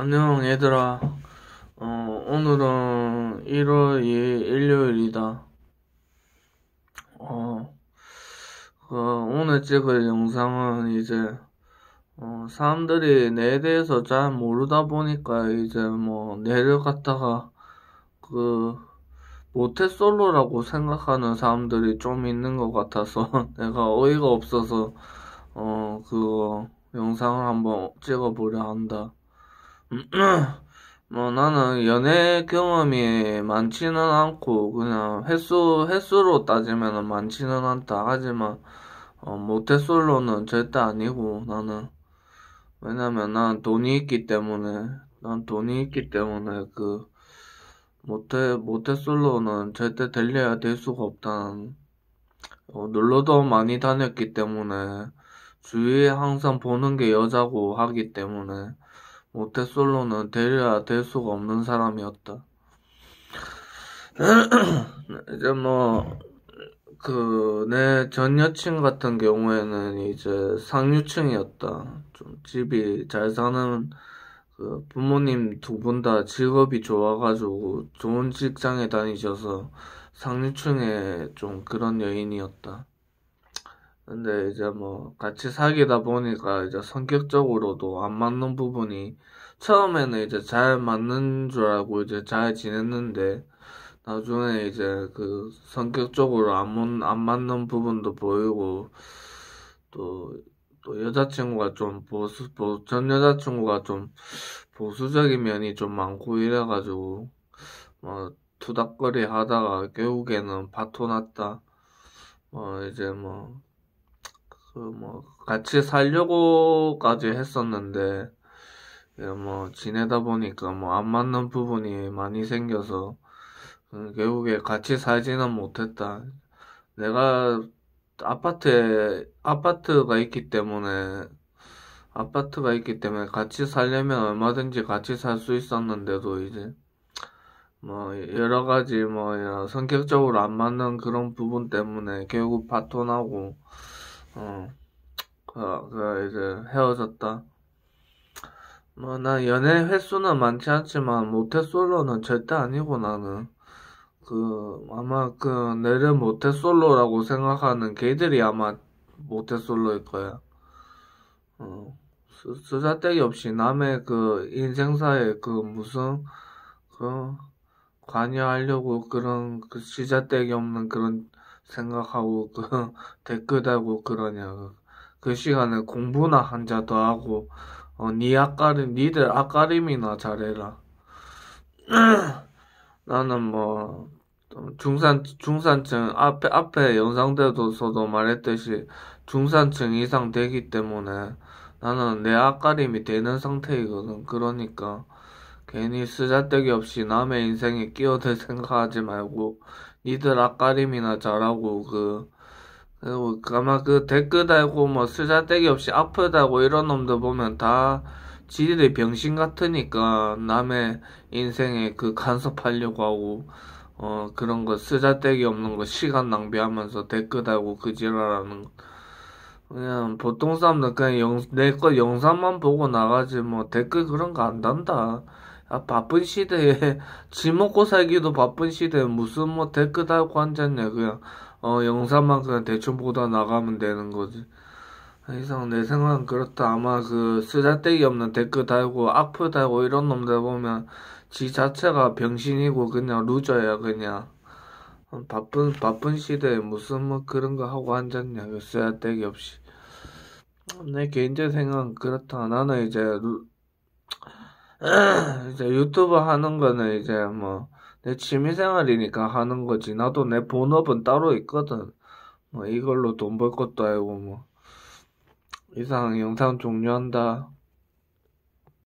안녕 얘들아 어, 오늘은 1월 2일 일요일이다 어, 그 오늘 찍을 영상은 이제 어, 사람들이 뇌에 대해서 잘 모르다 보니까 이제 뭐 뇌를 갖다가 그 모태솔로라고 생각하는 사람들이 좀 있는 것 같아서 내가 어이가 없어서 어 그거 영상을 한번 찍어보려 한다 뭐 나는 연애 경험이 많지는 않고 그냥 횟수 횟수로 따지면 많지는 않다 하지만 어, 모태솔로는 절대 아니고 나는 왜냐면 난 돈이 있기 때문에 난 돈이 있기 때문에 그 모태 모태솔로는 절대 들려야 될 수가 없다는 어, 놀러도 많이 다녔기 때문에 주위에 항상 보는 게 여자고 하기 때문에 오테솔로는 데려야 될 수가 없는 사람이었다. 이제 뭐, 그, 내 전 여친 같은 경우에는 이제 상류층이었다. 좀 집이 잘 사는, 그 부모님 두 분 다 직업이 좋아가지고 좋은 직장에 다니셔서 상류층에좀 그런 여인이었다. 근데 이제 뭐 같이 사귀다 보니까 이제 성격적으로도 안 맞는 부분이 처음에는 이제 잘 맞는 줄 알고 이제 잘 지냈는데 나중에 이제 그 성격적으로 안, 안 맞는 부분도 보이고 또, 또 여자친구가 좀 보수, 보, 전 여자친구가 좀 보수적인 면이 좀 많고 이래가지고 뭐 투닥거리 하다가 결국에는 바토 났다 뭐 이제 뭐그뭐 그 뭐 같이 살려고까지 했었는데 예, 뭐 지내다 보니까 뭐 안 맞는 부분이 많이 생겨서 결국에 같이 살지는 못했다. 내가 아파트에 아파트가 있기 때문에 아파트가 있기 때문에 같이 살려면 얼마든지 같이 살 수 있었는데도 이제 뭐 여러 가지 뭐 성격적으로 안 맞는 그런 부분 때문에 결국 파토 나고 어 그, 그 이제 헤어졌다. 뭐, 나 연애 횟수는 많지 않지만, 모태솔로는 절대 아니고, 나는. 그, 아마, 그, 내를 모태솔로라고 생각하는 개들이 아마 모태솔로일 거야. 어, 쓰잘데기 없이 남의 그, 인생사에 그, 무슨, 그, 관여하려고 그런, 그, 시잘데기 없는 그런 생각하고, 그, 댓글 달고 그러냐. 그 시간에 공부나 한자더 하고, 어, 네 아까림, 니들 아까림이나 잘해라. 나는 뭐, 중산, 중산층, 앞에, 앞에 영상 때도서도 말했듯이 중산층 이상 되기 때문에 나는 내 아까림이 되는 상태이거든. 그러니까 괜히 쓰잘데기 없이 남의 인생에 끼어들 생각하지 말고 니들 아까림이나 잘하고 그 그리고 아마 그 댓글 달고 뭐 쓰잘데기 없이 아프다고 이런 놈들 보면 다 지들이 병신 같으니까 남의 인생에 그 간섭하려고 하고 어 그런 거 쓰잘데기 없는 거 시간 낭비하면서 댓글 달고 그 지랄하는 거 그냥 보통 사람들 그냥 영, 내거 영상만 보고 나가지 뭐 댓글 그런 거 안 단다 아, 바쁜 시대에 지 먹고 살기도 바쁜 시대에 무슨 뭐 댓글 달고 앉았냐 그냥 어, 영상만 큼냥 대충 보다 나가면 되는 거지. 아, 이상 내 생각은 그렇다. 아마 그 쓰잘데기 없는 댓글 달고 악플 달고 이런 놈들 보면 지 자체가 병신이고 그냥 루저야 그냥. 어, 바쁜 바쁜 시대에 무슨 뭐 그런 거 하고 앉았냐 그 쓰잘데기 없이. 어, 내 개인적 인 생각은 그렇다. 나는 이제 루, 이제 유튜브 하는 거는 이제 뭐내 취미생활이니까 하는 거지. 나도 내 본업은 따로 있거든. 뭐 이걸로 돈 벌 것도 아니고 뭐. 이상 영상 종료한다.